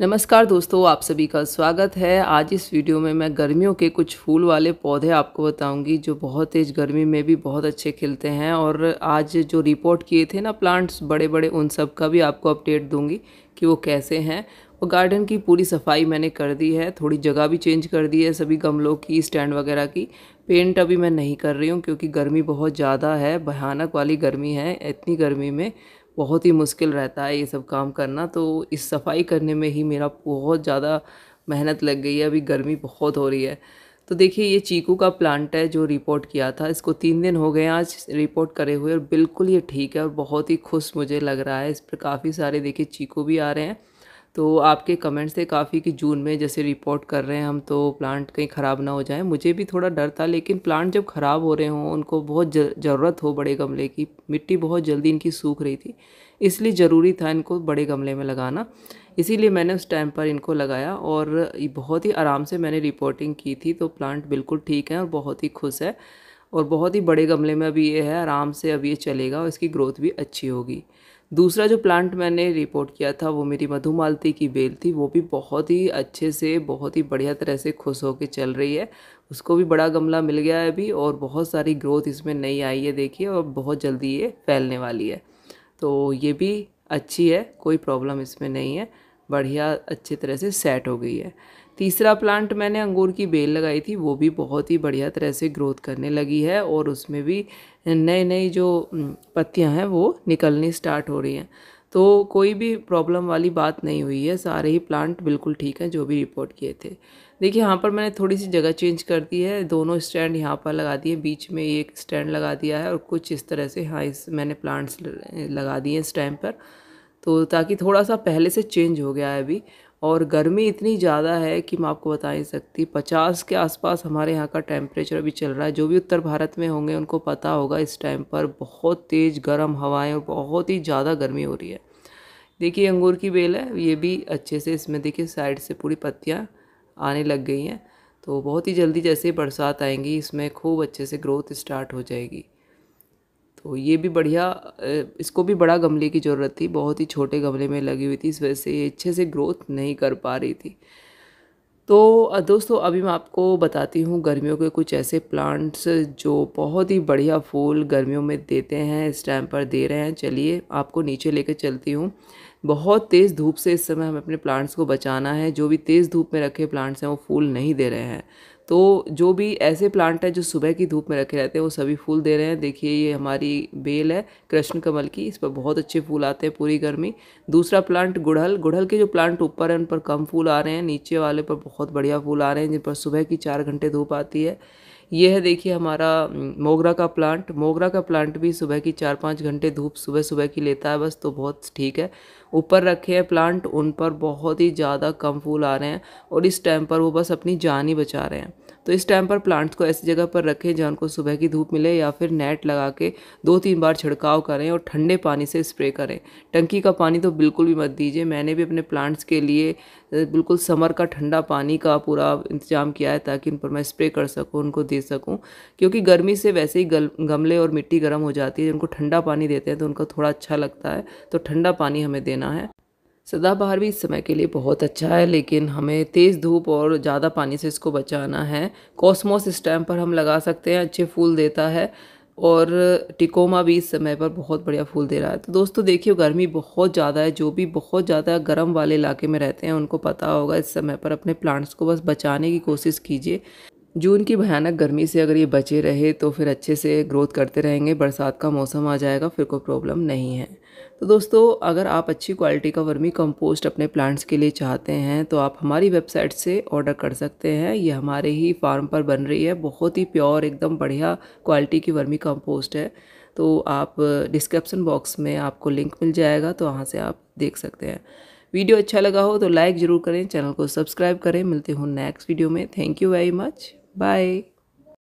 नमस्कार दोस्तों आप सभी का स्वागत है आज इस वीडियो में मैं गर्मियों के कुछ फूल वाले पौधे आपको बताऊंगी जो बहुत तेज़ गर्मी में भी बहुत अच्छे खिलते हैं और आज जो रिपोर्ट किए थे ना प्लांट्स बड़े बड़े उन सब का भी आपको अपडेट दूंगी कि वो कैसे हैं और गार्डन की पूरी सफाई मैंने कर दी है थोड़ी जगह भी चेंज कर दी है सभी गमलों की स्टैंड वगैरह की पेंट अभी मैं नहीं कर रही हूँ क्योंकि गर्मी बहुत ज़्यादा है भयानक वाली गर्मी है इतनी गर्मी में बहुत ही मुश्किल रहता है ये सब काम करना तो इस सफाई करने में ही मेरा बहुत ज़्यादा मेहनत लग गई है अभी गर्मी बहुत हो रही है तो देखिए ये चीकू का प्लांट है जो रिपोर्ट किया था इसको तीन दिन हो गए आज रिपोर्ट करे हुए और बिल्कुल ये ठीक है और बहुत ही खुश मुझे लग रहा है इस पर काफ़ी सारे देखिए चीकू भी आ रहे हैं तो आपके कमेंट्स थे काफ़ी कि जून में जैसे रिपोर्ट कर रहे हैं हम तो प्लांट कहीं ख़राब ना हो जाए मुझे भी थोड़ा डर था लेकिन प्लांट जब ख़राब हो रहे हों उनको बहुत ज़रूरत हो बड़े गमले की मिट्टी बहुत जल्दी इनकी सूख रही थी इसलिए ज़रूरी था इनको बड़े गमले में लगाना इसीलिए मैंने उस टाइम पर इनको लगाया और बहुत ही आराम से मैंने रिपोर्टिंग की थी तो प्लांट बिल्कुल ठीक है और बहुत ही खुश है और बहुत ही बड़े गमले में अभी ये है आराम से अब ये चलेगा और इसकी ग्रोथ भी अच्छी होगी दूसरा जो प्लांट मैंने रिपोर्ट किया था वो मेरी मधुमालती की बेल थी वो भी बहुत ही अच्छे से बहुत ही बढ़िया तरह से खुश होकर चल रही है उसको भी बड़ा गमला मिल गया है अभी और बहुत सारी ग्रोथ इसमें नई आई है देखिए और बहुत जल्दी ये फैलने वाली है तो ये भी अच्छी है कोई प्रॉब्लम इसमें नहीं है बढ़िया अच्छी तरह से सेट हो गई है तीसरा प्लांट मैंने अंगूर की बेल लगाई थी वो भी बहुत ही बढ़िया तरह से ग्रोथ करने लगी है और उसमें भी नई नई जो पत्तियां हैं वो निकलनी स्टार्ट हो रही हैं तो कोई भी प्रॉब्लम वाली बात नहीं हुई है सारे ही प्लांट बिल्कुल ठीक हैं जो भी रिपोर्ट किए थे देखिए यहाँ पर मैंने थोड़ी सी जगह चेंज कर दी है दोनों स्टैंड यहाँ पर लगा दिए बीच में एक स्टैंड लगा दिया है और कुछ इस तरह से हाँ इस मैंने प्लांट्स लगा दिए इस टाइम पर तो ताकि थोड़ा सा पहले से चेंज हो गया है अभी और गर्मी इतनी ज़्यादा है कि मैं आपको बता नहीं सकती पचास के आसपास हमारे यहाँ का टेम्परेचर अभी चल रहा है जो भी उत्तर भारत में होंगे उनको पता होगा इस टाइम पर बहुत तेज़ गर्म हवाएं और बहुत ही ज़्यादा गर्मी हो रही है देखिए अंगूर की बेल है ये भी अच्छे से इसमें देखिए साइड से पूरी पत्तियाँ आने लग गई हैं तो बहुत ही जल्दी जैसे बरसात आएंगी इसमें खूब अच्छे से ग्रोथ स्टार्ट हो जाएगी तो ये भी बढ़िया इसको भी बड़ा गमले की ज़रूरत थी बहुत ही छोटे गमले में लगी हुई थी इस वजह से ये अच्छे से ग्रोथ नहीं कर पा रही थी तो दोस्तों अभी मैं आपको बताती हूँ गर्मियों के कुछ ऐसे प्लांट्स जो बहुत ही बढ़िया फूल गर्मियों में देते हैं इस टाइम पर दे रहे हैं चलिए आपको नीचे लेकर चलती हूँ बहुत तेज़ धूप से इस समय हमें अपने प्लांट्स को बचाना है जो भी तेज़ धूप में रखे प्लांट्स हैं वो फूल नहीं दे रहे हैं तो जो भी ऐसे प्लांट है जो सुबह की धूप में रखे रहते हैं वो सभी फूल दे रहे हैं देखिए ये हमारी बेल है कृष्ण कमल की इस पर बहुत अच्छे फूल आते हैं पूरी गर्मी दूसरा प्लांट गुड़हल गुड़हल के जो प्लांट ऊपर हैं उन पर कम फूल आ रहे हैं नीचे वाले पर बहुत बढ़िया फूल आ रहे हैं जिन पर सुबह की चार घंटे धूप आती है ये है देखिए हमारा मोगरा का प्लांट मोगरा का प्लांट भी सुबह की चार पाँच घंटे धूप सुबह सुबह की लेता है बस तो बहुत ठीक है ऊपर रखे हैं प्लांट उन पर बहुत ही ज़्यादा कम फूल आ रहे हैं और इस टाइम पर वो बस अपनी जान ही बचा रहे हैं तो इस टाइम पर प्लांट्स को ऐसी जगह पर रखें जहाँ उनको सुबह की धूप मिले या फिर नेट लगा के दो तीन बार छिड़काव करें और ठंडे पानी से स्प्रे करें टंकी का पानी तो बिल्कुल भी मत दीजिए मैंने भी अपने प्लांट्स के लिए बिल्कुल समर का ठंडा पानी का पूरा इंतजाम किया है ताकि उन पर मैं स्प्रे कर सकूँ उनको दे सकूँ क्योंकि गर्मी से वैसे ही गमले और मिट्टी गर्म हो जाती है उनको ठंडा पानी देते हैं तो उनको थोड़ा अच्छा लगता है तो ठंडा पानी हमें देना है सदाबहार भी इस समय के लिए बहुत अच्छा है लेकिन हमें तेज़ धूप और ज़्यादा पानी से इसको बचाना है कॉस्मोस इस टाइम पर हम लगा सकते हैं अच्छे फूल देता है और टिकोमा भी इस समय पर बहुत बढ़िया फूल दे रहा है तो दोस्तों देखिए गर्मी बहुत ज़्यादा है जो भी बहुत ज़्यादा गर्म वाले इलाके में रहते हैं उनको पता होगा इस समय पर अपने प्लांट्स को बस बचाने की कोशिश कीजिए जून की भयानक गर्मी से अगर ये बचे रहे तो फिर अच्छे से ग्रोथ करते रहेंगे बरसात का मौसम आ जाएगा फिर कोई प्रॉब्लम नहीं है तो दोस्तों अगर आप अच्छी क्वालिटी का वर्मी कंपोस्ट अपने प्लांट्स के लिए चाहते हैं तो आप हमारी वेबसाइट से ऑर्डर कर सकते हैं ये हमारे ही फार्म पर बन रही है बहुत ही प्योर एकदम बढ़िया क्वालिटी की वर्मी कंपोस्ट है तो आप डिस्क्रिप्सन बॉक्स में आपको लिंक मिल जाएगा तो वहाँ से आप देख सकते हैं वीडियो अच्छा लगा हो तो लाइक ज़रूर करें चैनल को सब्सक्राइब करें मिलते हूँ नेक्स्ट वीडियो में thank you very much Bye.